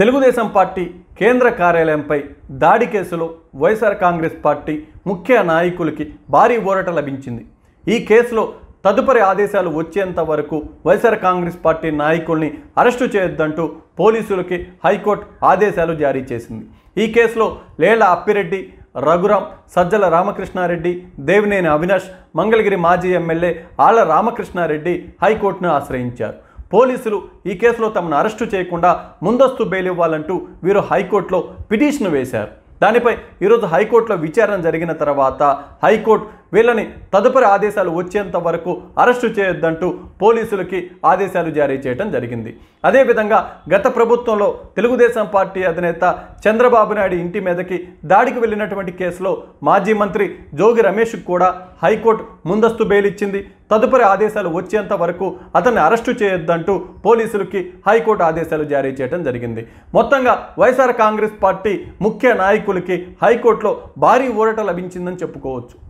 Telugu Desam party కేంద్ర కార్యాలయంపై దాడి కేసులో వైఎస్ఆర్ కాంగ్రెస్ పార్టీ ముఖ్య నాయకులకి భారీ ఊరట లభించింది ఈ కేసులో తదుపరి ఆదేశాలు వచ్చేంత వరకు వైఎస్ఆర్ కాంగ్రెస్ పార్టీ నాయకుల్ని అరెస్టు చేయొద్దంటూ పోలీసులకి హైకోర్టు ఆదేశాలు జారీ చేసింది ఈ కేసులో లేళ్ల అప్పిరెడ్డి రఘురాం సజ్జల రామకృష్ణారెడ్డి దేవినేని అవినాష్ మంగళగిరి మాజీ ఎమ్మెల్యే ఆళ్ల రామకృష్ణారెడ్డి హైకోర్టును ఆశ్రయించారు పోలీసులు ఈ కేసులో తమను అరెస్టు చేయకుండా ముందస్తు బెయిల్ ఇవ్వాలంటూ వీరు హైకోర్టులో పిటిషన్ వేశారు దానిపై ఈరోజు హైకోర్టులో విచారణ జరిగిన తర్వాత హైకోర్టు వీళ్ళని తదుపరి ఆదేశాలు వచ్చేంత వరకు అరెస్టు చేయొద్దంటూ పోలీసులకి ఆదేశాలు జారీ చేయడం జరిగింది అదేవిధంగా గత ప్రభుత్వంలో తెలుగుదేశం పార్టీ అధినేత చంద్రబాబు నాయుడు ఇంటి మీదకి దాడికి వెళ్ళినటువంటి కేసులో మాజీ మంత్రి జోగి రమేష్ కూడా హైకోర్టు ముందస్తు బెయిల్ ఇచ్చింది తదుపరి ఆదేశాలు వచ్చేంత వరకు అతన్ని అరెస్టు చేయొద్దంటూ పోలీసులకి హైకోర్టు ఆదేశాలు జారీ చేయడం జరిగింది మొత్తంగా వైఎస్ఆర్ కాంగ్రెస్ పార్టీ ముఖ్య నాయకులకి హైకోర్టులో భారీ ఊరట లభించిందని చెప్పుకోవచ్చు